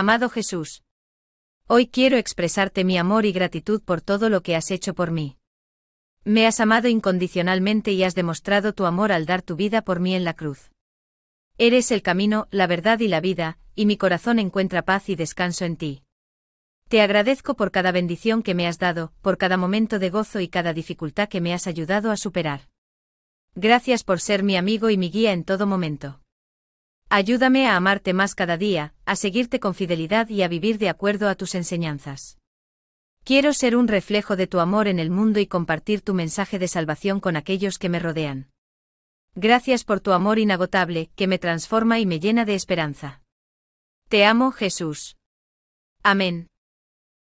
Amado Jesús. Hoy quiero expresarte mi amor y gratitud por todo lo que has hecho por mí. Me has amado incondicionalmente y has demostrado tu amor al dar tu vida por mí en la cruz. Eres el camino, la verdad y la vida, y mi corazón encuentra paz y descanso en ti. Te agradezco por cada bendición que me has dado, por cada momento de gozo y cada dificultad que me has ayudado a superar. Gracias por ser mi amigo y mi guía en todo momento. Ayúdame a amarte más cada día, a seguirte con fidelidad y a vivir de acuerdo a tus enseñanzas. Quiero ser un reflejo de tu amor en el mundo y compartir tu mensaje de salvación con aquellos que me rodean. Gracias por tu amor inagotable, que me transforma y me llena de esperanza. Te amo, Jesús. Amén.